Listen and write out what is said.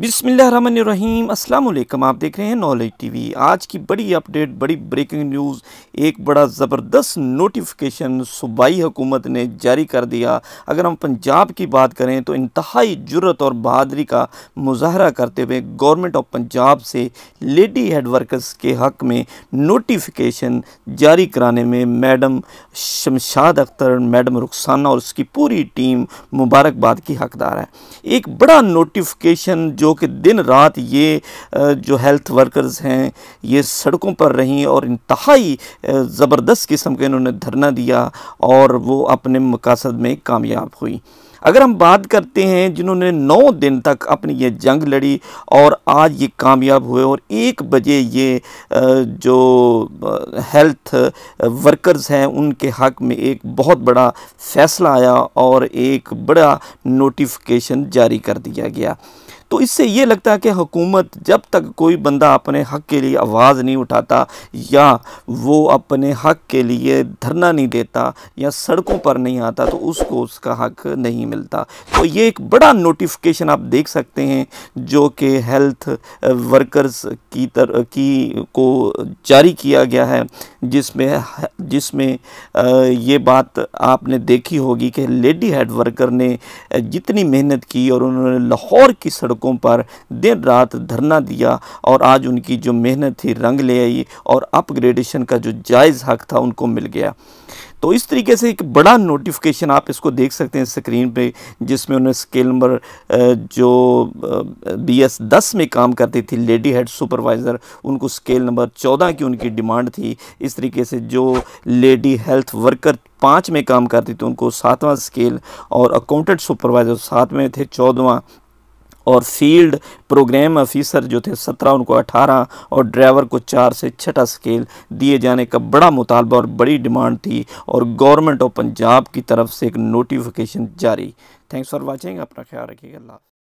बिसमीम अल्लाम आप देख रहे हैं नॉलेज टीवी आज की बड़ी अपडेट बड़ी ब्रेकिंग न्यूज़ एक बड़ा ज़बरदस्त नोटिफिकेशन सूबाई हुकूमत ने जारी कर दिया अगर हम पंजाब की बात करें तो इंतहाई जुरत और बहादरी का मुजाहरा करते हुए गवर्नमेंट ऑफ पंजाब से लेडी हेड वर्कर्स के हक़ में नोटिफिकेशन जारी कराने में मैडम शमशाद अख्तर मैडम रुखसाना और उसकी पूरी टीम मुबारकबाद की हकदार है एक बड़ा नोटिफिकेशन जो जो कि दिन रात ये जो हेल्थ वर्कर्स हैं ये सड़कों पर रहीं और इंतहाई ज़बरदस्त किस्म के इन्होंने धरना दिया और वो अपने मकासद में कामयाब हुई अगर हम बात करते हैं जिन्होंने नौ दिन तक अपनी ये जंग लड़ी और आज ये कामयाब हुए और एक बजे ये जो हेल्थ वर्कर्स हैं उनके हक़ में एक बहुत बड़ा फ़ैसला आया और एक बड़ा नोटिफिकेशन जारी कर दिया गया तो इससे ये लगता है कि हुकूमत जब तक कोई बंदा अपने हक़ के लिए आवाज़ नहीं उठाता या वो अपने हक़ के लिए धरना नहीं देता या सड़कों पर नहीं आता तो उसको उसका हक़ नहीं मिलता तो ये एक बड़ा नोटिफिकेशन आप देख सकते हैं जो कि हेल्थ वर्कर्स की तर की को जारी किया गया है जिसमें जिसमें ये बात आपने देखी होगी कि लेडी हेड वर्कर ने जितनी मेहनत की और उन्होंने लाहौर की सड़कों पर दिन रात धरना दिया और आज उनकी जो मेहनत थी रंग ले आई और अपग्रेडेशन का जो जायज़ हक था उनको मिल गया तो इस तरीके से एक बड़ा नोटिफिकेशन आप इसको देख सकते हैं स्क्रीन पे जिसमें उन्हें स्केल नंबर जो बी एस दस में काम करती थी लेडी हेड सुपरवाइज़र उनको स्केल नंबर चौदह की उनकी डिमांड थी इस तरीके से जो लेडी हेल्थ वर्कर पाँच में काम करती थी उनको सातवां स्केल और अकाउंटेंट सुपरवाइज़र सातवें थे चौदवा और फील्ड प्रोग्राम ऑफिसर जो थे सत्रह उनको अठारह और ड्राइवर को चार से छठा स्केल दिए जाने का बड़ा मुतालबा और बड़ी डिमांड थी और गवर्नमेंट ऑफ पंजाब की तरफ से एक नोटिफिकेशन जारी थैंक्स फॉर वॉचिंग अपना ख्याल रखिएगा अल्लाह